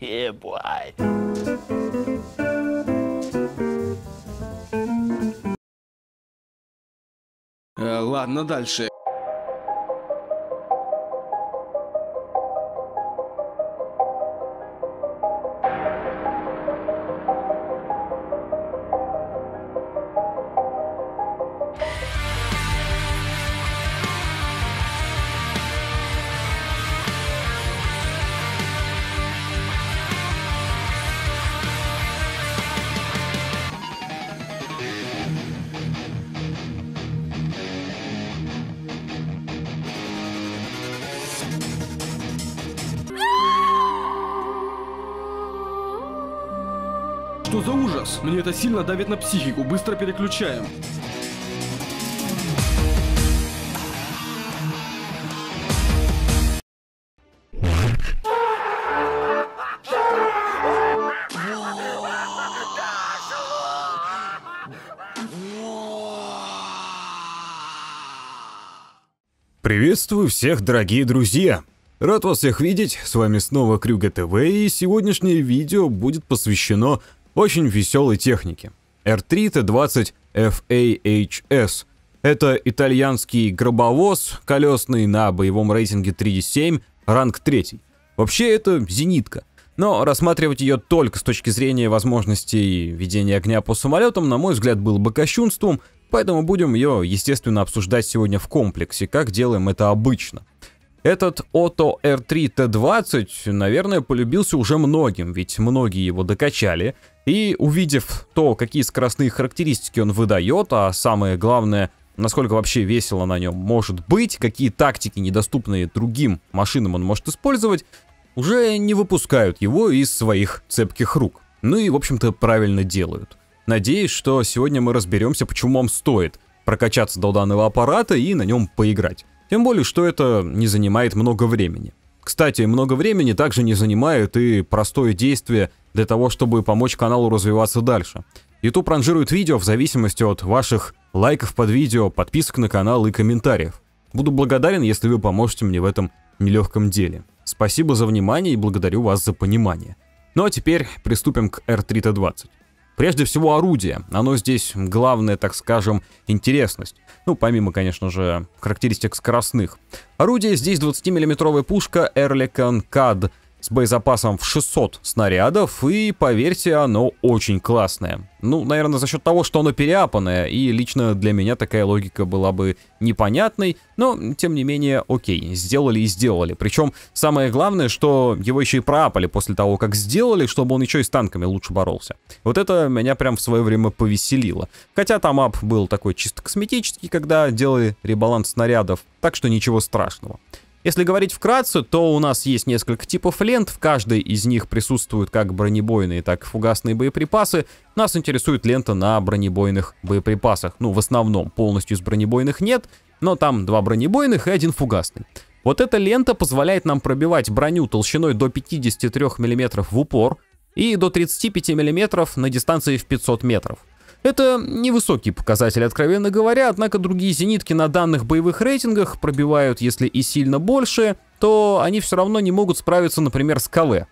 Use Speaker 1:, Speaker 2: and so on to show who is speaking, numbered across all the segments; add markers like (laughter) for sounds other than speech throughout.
Speaker 1: yeah, э, boy. Ладно, дальше. Что за ужас? Мне это сильно давит на психику. Быстро переключаем. Приветствую всех, дорогие друзья! Рад вас всех видеть, с вами снова Крюга ТВ, и сегодняшнее видео будет посвящено очень веселой техники. R3T20FAHS – это итальянский гробовоз, колесный на боевом рейтинге 3.7, ранг 3. Вообще это зенитка – но рассматривать ее только с точки зрения возможностей ведения огня по самолетам, на мой взгляд, было бы кощунством, поэтому будем ее, естественно, обсуждать сегодня в комплексе, как делаем это обычно. Этот Otto R3 T20, наверное, полюбился уже многим, ведь многие его докачали, и увидев то, какие скоростные характеристики он выдает, а самое главное, насколько вообще весело на нем может быть, какие тактики, недоступные другим машинам, он может использовать, уже не выпускают его из своих цепких рук. Ну и, в общем-то, правильно делают. Надеюсь, что сегодня мы разберемся, почему вам стоит прокачаться до данного аппарата и на нем поиграть. Тем более, что это не занимает много времени. Кстати, много времени также не занимает и простое действие для того, чтобы помочь каналу развиваться дальше. YouTube ранжирует видео в зависимости от ваших лайков под видео, подписок на канал и комментариев. Буду благодарен, если вы поможете мне в этом нелегком деле. Спасибо за внимание и благодарю вас за понимание. Ну а теперь приступим к R3T20. Прежде всего орудие. Оно здесь главная, так скажем, интересность. Ну, помимо, конечно же, характеристик скоростных. Орудие здесь 20-миллиметровая пушка Эрликон Кад с боезапасом в 600 снарядов, и, поверьте, оно очень классное. Ну, наверное, за счет того, что оно переапанное, и лично для меня такая логика была бы непонятной, но, тем не менее, окей, сделали и сделали. Причем, самое главное, что его еще и проапали после того, как сделали, чтобы он еще и с танками лучше боролся. Вот это меня прям в свое время повеселило. Хотя там ап был такой чисто косметический, когда делали ребаланс снарядов, так что ничего страшного. Если говорить вкратце, то у нас есть несколько типов лент, в каждой из них присутствуют как бронебойные, так и фугасные боеприпасы. Нас интересует лента на бронебойных боеприпасах. Ну, в основном, полностью из бронебойных нет, но там два бронебойных и один фугасный. Вот эта лента позволяет нам пробивать броню толщиной до 53 мм в упор и до 35 мм на дистанции в 500 метров. Это невысокий показатель, откровенно говоря, однако другие зенитки на данных боевых рейтингах пробивают, если и сильно больше, то они все равно не могут справиться, например, с КВ.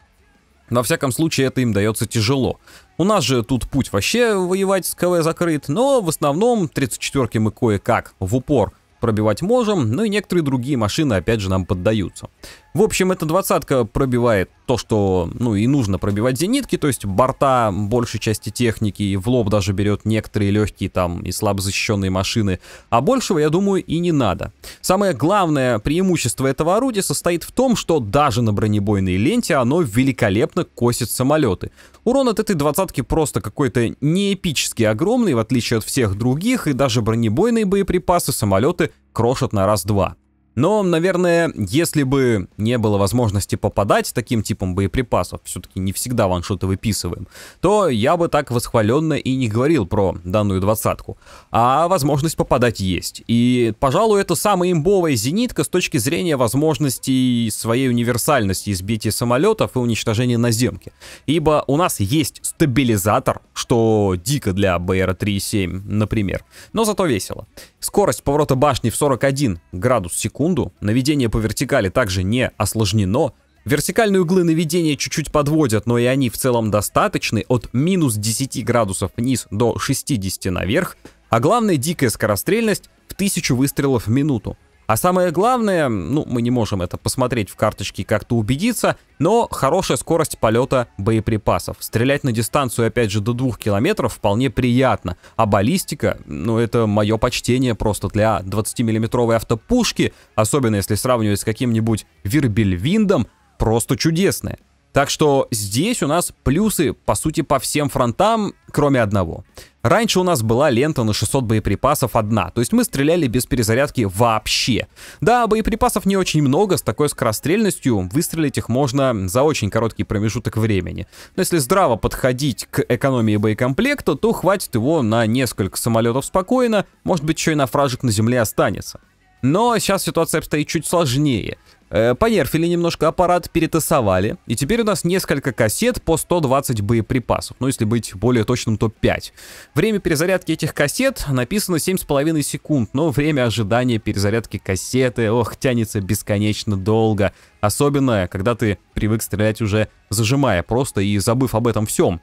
Speaker 1: Во всяком случае, это им дается тяжело. У нас же тут путь вообще воевать с КВ закрыт, но в основном 34-ки мы кое-как в упор пробивать можем, ну и некоторые другие машины опять же нам поддаются. В общем, эта двадцатка пробивает то, что, ну, и нужно пробивать зенитки, то есть борта большей части техники, в лоб даже берет некоторые легкие там и слабо защищенные машины, а большего, я думаю, и не надо. Самое главное преимущество этого орудия состоит в том, что даже на бронебойной ленте оно великолепно косит самолеты. Урон от этой двадцатки просто какой-то не огромный, в отличие от всех других, и даже бронебойные боеприпасы самолеты крошат на раз-два. Но, наверное, если бы не было возможности попадать таким типом боеприпасов, все-таки не всегда ваншоты выписываем, то я бы так восхваленно и не говорил про данную двадцатку. А возможность попадать есть. И, пожалуй, это самая имбовая зенитка с точки зрения возможностей своей универсальности избития самолетов и уничтожения наземки. Ибо у нас есть стабилизатор, что дико для БР-3.7, например. Но зато весело. Скорость поворота башни в 41 градус в секунду секунду. Наведение по вертикали также не осложнено. Вертикальные углы наведения чуть-чуть подводят, но и они в целом достаточны от минус 10 градусов вниз до 60 наверх. А главное, дикая скорострельность в 1000 выстрелов в минуту. А самое главное, ну, мы не можем это посмотреть в карточке и как-то убедиться, но хорошая скорость полета боеприпасов. Стрелять на дистанцию, опять же, до 2 километров вполне приятно, а баллистика, ну, это мое почтение просто для 20-миллиметровой автопушки, особенно если сравнивать с каким-нибудь вербельвиндом, просто чудесная. Так что здесь у нас плюсы, по сути, по всем фронтам, кроме одного. Раньше у нас была лента на 600 боеприпасов одна, то есть мы стреляли без перезарядки вообще. Да, боеприпасов не очень много, с такой скорострельностью выстрелить их можно за очень короткий промежуток времени. Но если здраво подходить к экономии боекомплекта, то хватит его на несколько самолетов спокойно, может быть еще и на фражик на земле останется. Но сейчас ситуация обстоит чуть сложнее э, понерфили немножко аппарат, перетасовали, и теперь у нас несколько кассет по 120 боеприпасов, ну если быть более точным, то 5. Время перезарядки этих кассет написано 7,5 секунд, но время ожидания перезарядки кассеты, ох, тянется бесконечно долго, особенно когда ты привык стрелять уже зажимая просто и забыв об этом всем.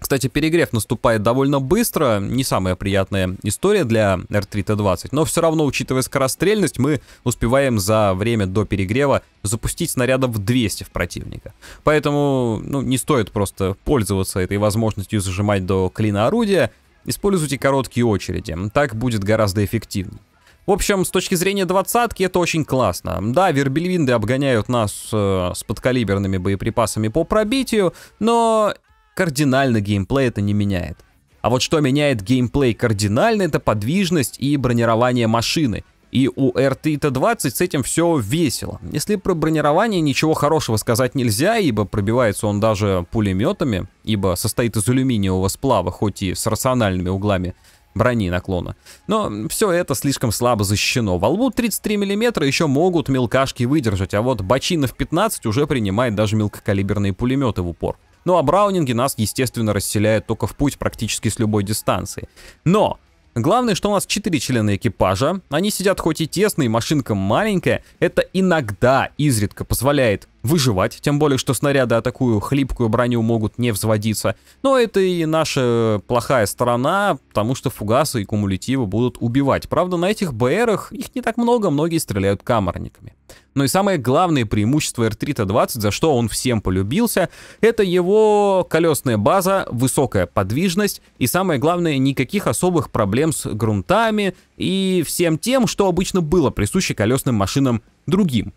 Speaker 1: Кстати, перегрев наступает довольно быстро, не самая приятная история для R3T20, но все равно, учитывая скорострельность, мы успеваем за время до перегрева запустить снарядов 200 в противника. Поэтому ну, не стоит просто пользоваться этой возможностью зажимать до клина орудия, используйте короткие очереди, так будет гораздо эффективнее. В общем, с точки зрения двадцатки это очень классно. Да, вербельвинды обгоняют нас э, с подкалиберными боеприпасами по пробитию, но Кардинально геймплей это не меняет. А вот что меняет геймплей кардинально, это подвижность и бронирование машины. И у RT-20 с этим все весело. Если про бронирование ничего хорошего сказать нельзя, ибо пробивается он даже пулеметами, ибо состоит из алюминиевого сплава, хоть и с рациональными углами брони наклона. Но все это слишком слабо защищено. Во лбу 33 мм еще могут мелкашки выдержать, а вот бочина в 15 уже принимает даже мелкокалиберные пулеметы в упор. Ну а браунинги нас, естественно, расселяют только в путь практически с любой дистанции. Но Главное, что у нас 4 члена экипажа, они сидят хоть и тесно, и машинка маленькая, это иногда, изредка позволяет выживать, тем более, что снаряды о такую хлипкую броню могут не взводиться. Но это и наша плохая сторона, потому что фугасы и кумулятивы будут убивать. Правда, на этих БРах их не так много, многие стреляют камерниками. Но и самое главное преимущество R3-20, за что он всем полюбился, это его колесная база, высокая подвижность и самое главное, никаких особых проблем с грунтами и всем тем, что обычно было присуще колесным машинам другим.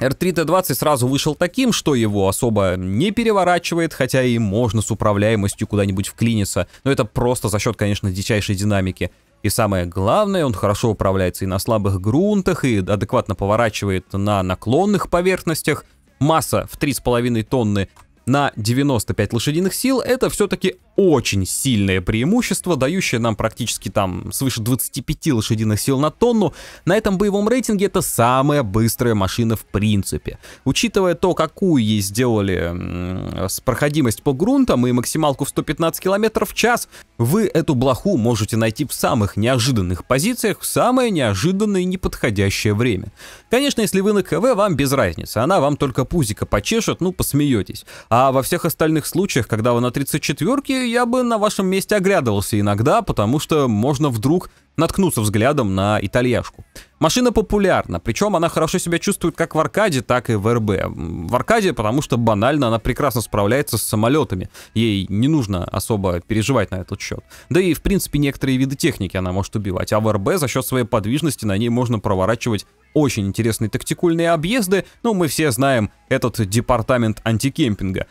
Speaker 1: R3T20 сразу вышел таким, что его особо не переворачивает, хотя и можно с управляемостью куда-нибудь вклиниться, но это просто за счет, конечно, дичайшей динамики. И самое главное, он хорошо управляется и на слабых грунтах, и адекватно поворачивает на наклонных поверхностях. Масса в 3,5 тонны на 95 лошадиных сил, это все-таки очень сильное преимущество, дающее нам практически там свыше 25 лошадиных сил на тонну. На этом боевом рейтинге это самая быстрая машина в принципе. Учитывая то, какую ей сделали с проходимость по грунтам и максималку в 115 км в час, вы эту блоху можете найти в самых неожиданных позициях в самое неожиданное и неподходящее время. Конечно, если вы на КВ, вам без разницы, она вам только пузика почешет, ну посмеетесь. А во всех остальных случаях, когда вы на 34-ке, я бы на вашем месте оглядывался иногда, потому что можно вдруг наткнуться взглядом на итальяшку. Машина популярна, причем она хорошо себя чувствует как в аркаде, так и в РБ. В аркаде, потому что банально она прекрасно справляется с самолетами, ей не нужно особо переживать на этот счет. Да и в принципе некоторые виды техники она может убивать, а в РБ за счет своей подвижности на ней можно проворачивать очень интересные тактикульные объезды, ну мы все знаем этот департамент антикемпинга,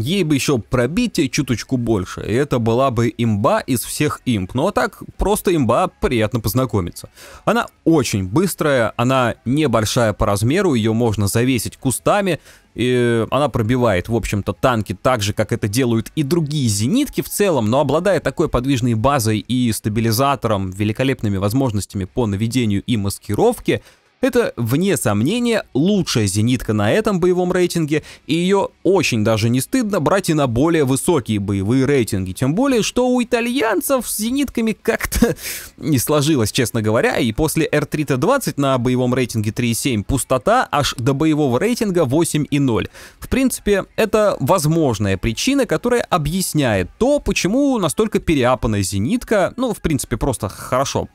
Speaker 1: Ей бы еще пробитие чуточку больше, и это была бы имба из всех имп. Ну а так, просто имба, приятно познакомиться. Она очень быстрая, она небольшая по размеру, ее можно завесить кустами, и она пробивает, в общем-то, танки так же, как это делают и другие зенитки в целом, но обладая такой подвижной базой и стабилизатором, великолепными возможностями по наведению и маскировке, это, вне сомнения, лучшая зенитка на этом боевом рейтинге, и ее очень даже не стыдно брать и на более высокие боевые рейтинги, тем более, что у итальянцев с зенитками как-то (laughs) не сложилось, честно говоря, и после R3T20 на боевом рейтинге 3.7 пустота аж до боевого рейтинга 8.0. В принципе, это возможная причина, которая объясняет то, почему настолько переапанная зенитка, ну, в принципе, просто хорошо,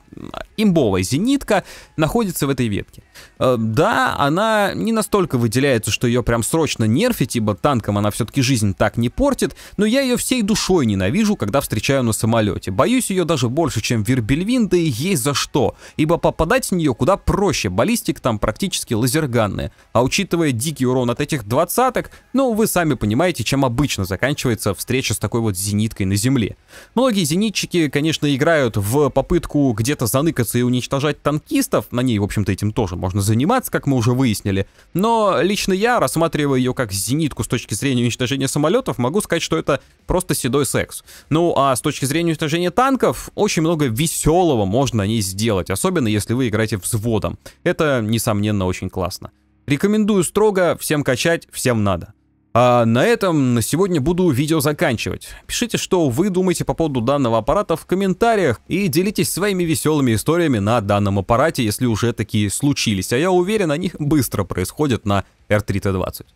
Speaker 1: имбовая зенитка, находится в этой ветке порядке. Э, да, она не настолько выделяется, что ее прям срочно нерфить, ибо танком она все-таки жизнь так не портит, но я ее всей душой ненавижу, когда встречаю на самолете. Боюсь ее даже больше, чем Вербельвин, да и есть за что, ибо попадать в нее куда проще, баллистик там практически лазерганная. А учитывая дикий урон от этих двадцаток, ну вы сами понимаете, чем обычно заканчивается встреча с такой вот зениткой на земле. Многие зенитчики, конечно, играют в попытку где-то заныкаться и уничтожать танкистов, на ней, в общем-то, этим тоже можно заниматься, как мы уже выяснили. Но лично я, рассматривая ее как зенитку с точки зрения уничтожения самолетов, могу сказать, что это просто седой секс. Ну а с точки зрения уничтожения танков, очень много веселого можно о ней сделать, особенно если вы играете взводом. Это, несомненно, очень классно. Рекомендую строго, всем качать, всем надо. А на этом на сегодня буду видео заканчивать. Пишите, что вы думаете по поводу данного аппарата в комментариях и делитесь своими веселыми историями на данном аппарате, если уже такие случились. А я уверен, они быстро происходят на R3T20.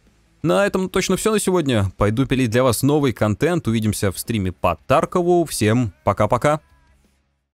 Speaker 1: На этом точно все на сегодня. Пойду пилить для вас новый контент. Увидимся в стриме по Таркову. Всем пока-пока.